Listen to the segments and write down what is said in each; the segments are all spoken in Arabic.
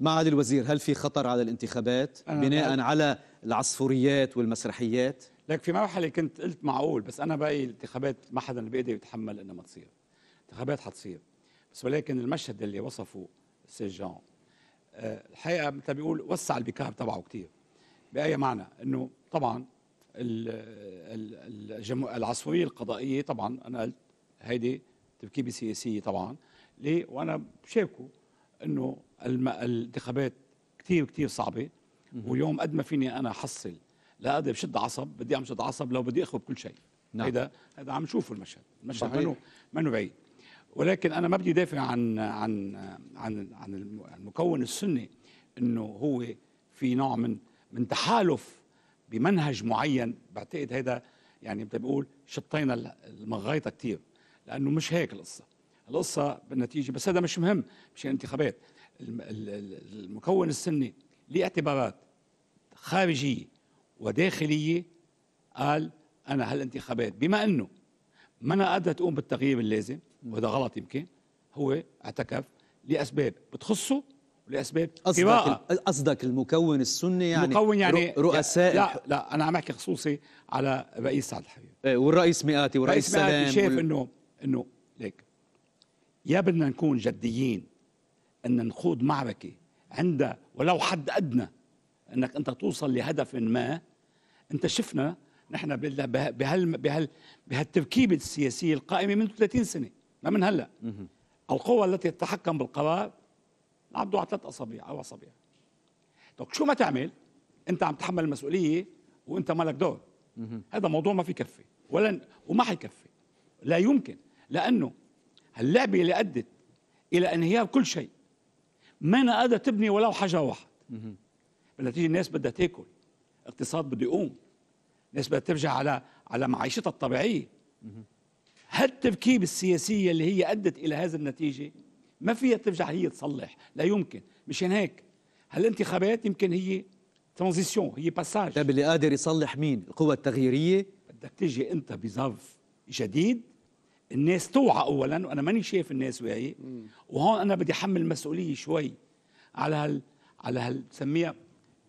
معالي الوزير هل في خطر على الانتخابات بناء على العصفوريات والمسرحيات لك في مرحله كنت قلت معقول بس انا باقي الانتخابات ما حدا اللي بيقدر يتحمل انها ما تصير انتخابات حتصير بس ولكن المشهد اللي وصفه سي جان آه، الحقيقه مثل بيقول وسع البكار تبعه كثير باي معنى انه طبعا العصفوريه القضائيه طبعا انا قلت هيدي تركيبه سياسيه طبعا ليه وانا بشاركه انه الانتخابات كثير كثير صعبه واليوم قد ما فيني انا احصل لا قادر بشد عصب بدي اعمل شد عصب لو بدي اخرب كل شيء نعم. هيدا هيدا عم نشوفه المشهد المشهد منه منه بعيد ولكن انا ما بدي دافع عن عن عن عن المكون السني انه هو في نوع من من تحالف بمنهج معين بعتقد هيدا يعني بدي بقول شطينا المغايطه كثير لانه مش هيك القصه القصه بالنتيجه بس هذا مش مهم مش الانتخابات المكون السني لاعتبارات خارجية وداخلية قال أنا هالانتخابات بما أنه ما أنا قادرة تقوم بالتغيير اللازم وهذا غلط يمكن هو اعتكف لأسباب بتخصه ولأسباب قصدك قصدك المكون السني يعني المكون يعني رؤساء لا لا انا عم احكي خصوصي على الرئيس سعد الحبيب إيه، والرئيس مئاتي والرئيس مئاتي شايف وال... انه انه ليك يا بدنا نكون جديين أن نخوض معركة عند ولو حد أدنى أنك أنت توصل لهدف ما أنت شفنا نحن بهال بهال بهالتركيبة السياسية القائمة من 30 سنة ما من هلا القوى التي تتحكم بالقرار عبدو على ثلاث أصابع أو أصابع طيب شو ما تعمل أنت عم تحمل المسؤولية وأنت مالك دور هذا موضوع ما في كفي ولا وما حيكفي لا يمكن لأنه هاللعبة اللي أدت إلى انهيار كل شيء ما قادر تبني ولو حاجه واحد بالنتيجه الناس بدها تاكل اقتصاد بده يقوم الناس بدها ترجع على على معيشتها الطبيعيه هالتركيب السياسيه اللي هي ادت الى هذه النتيجه ما فيها ترجع هي تصلح لا يمكن مشان هيك هالانتخابات يمكن هي ترانزيسيون هي باساج طيب اللي قادر يصلح مين القوى التغييريه بدك تيجي انت بظرف جديد الناس توعى اولا وانا ماني شايف الناس واعيه وهون انا بدي احمل المسؤوليه شوي على هال على هال سميها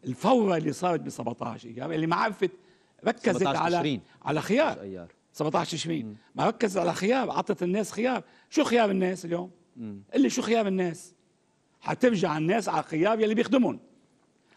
الفوره اللي صارت ب 17 ايار يعني اللي ما عرفت ركزت على على خيار 17 تشرين ما ركزت على خيار اعطت الناس خيار شو خيار الناس اليوم؟ اللي شو خيار الناس؟ حترجع الناس على خيار يلي بيخدمهم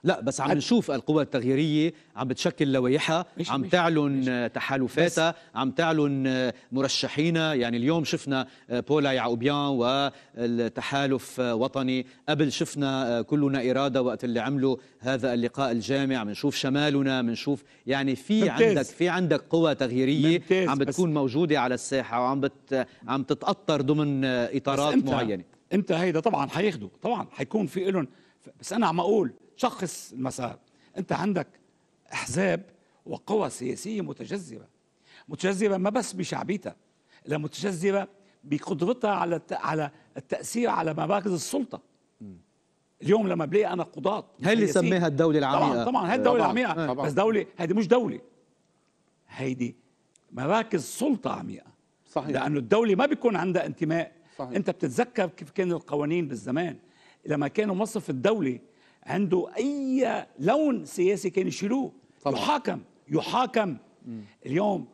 لا بس عم نشوف القوى التغييريه عم بتشكل لوائحها عم تعلن تحالفاتها عم تعلن مرشحينا يعني اليوم شفنا آه، بولا يعقوبيان والتحالف آه، وطني قبل شفنا آه، كلنا اراده وقت اللي عملوا هذا اللقاء الجامع بنشوف شمالنا بنشوف يعني في ممتاز. عندك في عندك قوى تغييريه ممتاز. عم بتكون موجوده على الساحه وعم بت عم تتاطر ضمن اطارات بس معينه امتى هيدا طبعا حياخدوا طبعا حيكون في لهم بس انا عم اقول شخص المسار انت عندك احزاب وقوى سياسيه متجذبه متجذبه ما بس بشعبيتها لا متجذبه بقدرتها على على التاثير على مراكز السلطه اليوم لما بلاقي انا قضاة هاي اللي سميها الدولة العميقة طبعا طبعا هاي الدولة العميقة بس دولة هذه مش دولة هيدي مراكز سلطة عميقة صحيح لأنه الدولة ما بيكون عندها انتماء صحيح. أنت بتتذكر كيف كان القوانين بالزمان لما كانوا مصرف الدولة عنده اي لون سياسي كان يشيلوه طبعا. يحاكم يحاكم مم. اليوم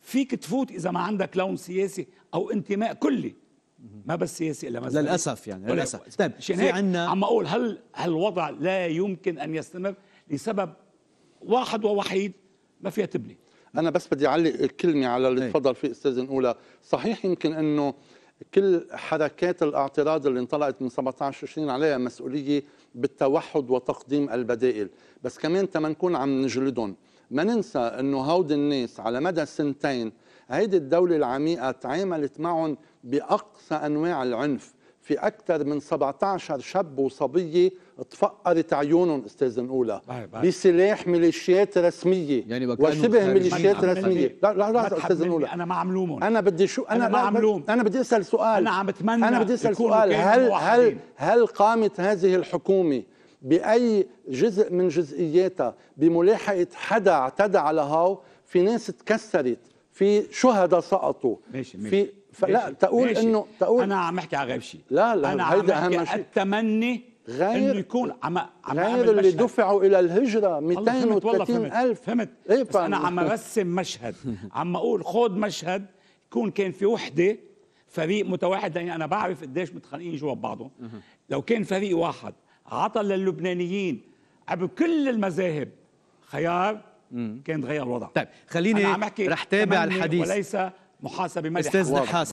فيك تفوت اذا ما عندك لون سياسي او انتماء كلي ما بس سياسي الا مثلا للاسف يعني للاسف طيب في عندنا عم اقول هل هالوضع لا يمكن ان يستمر لسبب واحد ووحيد ما فيها تبني انا بس بدي اعلق كلمه على اللي طيب. تفضل فيه استاذ الاولى صحيح يمكن انه كل حركات الاعتراض اللي انطلقت من 17 تشرين عليها مسؤوليه بالتوحد وتقديم البدائل بس كمان تما نكون عم نجلدهم ما ننسى انه هود الناس على مدى سنتين هيدي الدولة العميقة تعاملت معهم بأقصى أنواع العنف في أكثر من 17 شاب وصبية تفقرت عيونهم أستاذ الاولى بسلاح ميليشيات رسمية يعني وشبه ميليشيات رسمية لا لا لا أستاذ الاولى أنا ما عملوم أنا بدي شو أنا, أنا عملوم أنا بدي أسأل سؤال أنا عم بتمنى أنا بدي أسأل سؤال هل هل هل قامت هذه الحكومة بأي جزء من جزئياتها بملاحقة حدا اعتدى على هاو في ناس تكسرت في شهداء سقطوا ماشي ماشي في لا تقول ماشي. انه تقول انا عم احكي على غير شيء لا لا انا هيدا عم اهم شيء التمني غير انه يكون عم عم غير اللي مشهد. دفعوا الى الهجره 230 الف فهمت فهمت. إيه بس انا عم ارسم مشهد عم اقول خذ مشهد يكون كان في وحده فريق متواحد لاني يعني انا بعرف قديش متخانقين جوا بعضهم لو كان فريق واحد عطى للبنانيين عبر كل المذاهب خيار كان تغير الوضع طيب خليني رح تابع الحديث وليس محاسبه ملح استاذ نحاس